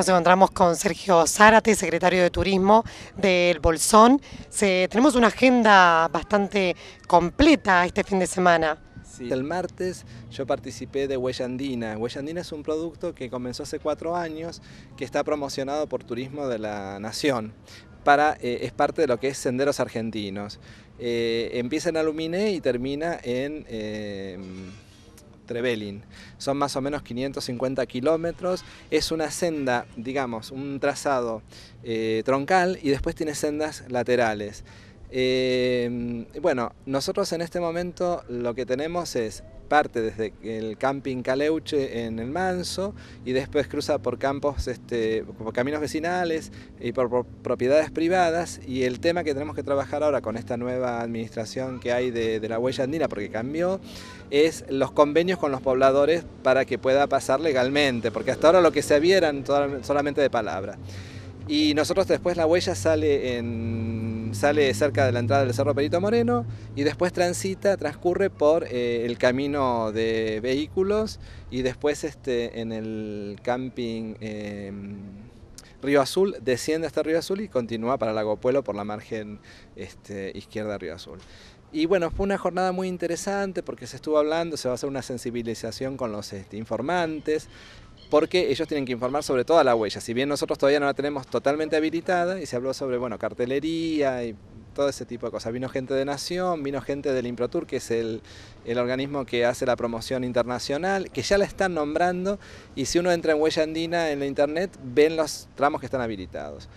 Nos encontramos con Sergio Zárate, secretario de Turismo del Bolsón. tenemos una agenda bastante completa este fin de semana. El martes yo participé de Huellandina. Huellandina es un producto que comenzó hace cuatro años, que está promocionado por Turismo de la Nación. Para, eh, es parte de lo que es Senderos Argentinos. Eh, empieza en Aluminé y termina en... Eh, Trevelin. Son más o menos 550 kilómetros. Es una senda, digamos, un trazado eh, troncal y después tiene sendas laterales. Em, bueno, nosotros en este momento lo que tenemos es parte desde el camping Caleuche en el Manso y después cruza por campos, este, por caminos vecinales y por, propiedades privadas y el tema que tenemos que trabajar ahora con esta nueva administración que hay de, la huella andina porque cambió es los convenios con los pobladores para que pueda pasar legalmente porque hasta ahora lo que se había solamente de palabra y nosotros después la huella sale en sale cerca de la entrada del Cerro Perito Moreno y después transita, transcurre por eh, el camino de vehículos y después este, en el camping em, Río Azul, desciende hasta Río Azul y continúa para Lagopuelo por la margen este, izquierda de Río Azul. Y bueno, fue una jornada muy interesante porque se estuvo hablando, se va a hacer una sensibilización con los este, informantes, porque ellos tienen que informar sobre toda la huella. Si bien nosotros todavía no la tenemos totalmente habilitada y se habló sobre, bueno, cartelería y todo ese tipo de cosas. Vino gente de Nación, vino gente del Improtur, que es el, el, organismo que hace la promoción internacional, que ya la están nombrando y si uno entra en Huella Andina en la internet, ven los tramos que están habilitados.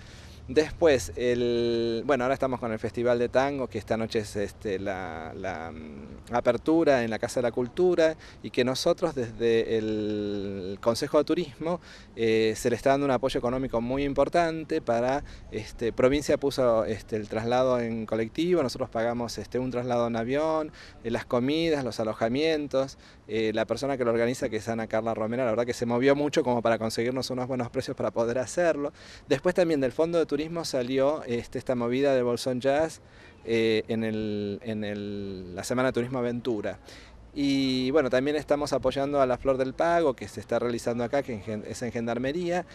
Después, el, bueno, ahora estamos con el Festival de Tango, que esta noche es este, la, mm, apertura en la Casa de la Cultura y que nosotros desde el Consejo de Turismo eh, se le está dando un apoyo económico muy importante para, este, provincia puso este, el traslado en colectivo, nosotros pagamos este, un traslado en avión, eh, las comidas, los alojamientos, eh, la persona que lo organiza, que es Ana Carla Romero, la verdad que se movió mucho como para conseguirnos unos buenos precios para poder hacerlo. Después también del Fondo de Turismo, turismo salió este, esta movida de Bolsón Jazz eh, en, la Semana Turismo Aventura. Y bueno, también estamos apoyando a la Flor del Pago, que se está realizando acá, que es en Gendarmería,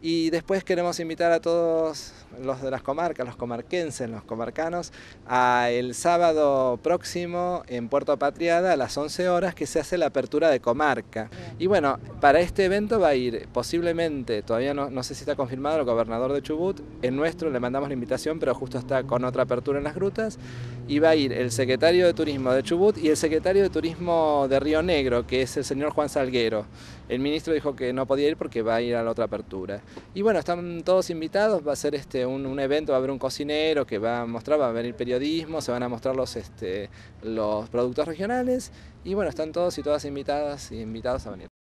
y después queremos invitar a todos los de las comarcas, los comarquenses, los comarcanos, a el sábado próximo en Puerto Patriada a las 11 horas que se hace la apertura de comarca. Y bueno, para este evento va a ir posiblemente, todavía no, no sé si está confirmado, el gobernador de Chubut, el nuestro, le mandamos la invitación, pero justo está con otra apertura en las grutas, y va a ir el secretario de Turismo de Chubut y el secretario de Turismo de Río Negro, que es el señor Juan Salguero. El ministro dijo que no podía ir porque va a ir a la otra apertura. Y bueno, están todos invitados, va a ser este, un, evento, va a haber un cocinero que va a mostrar, va a venir periodismo, se van a mostrar los, este, los productos regionales y bueno, están todos y todas invitadas y invitados a venir.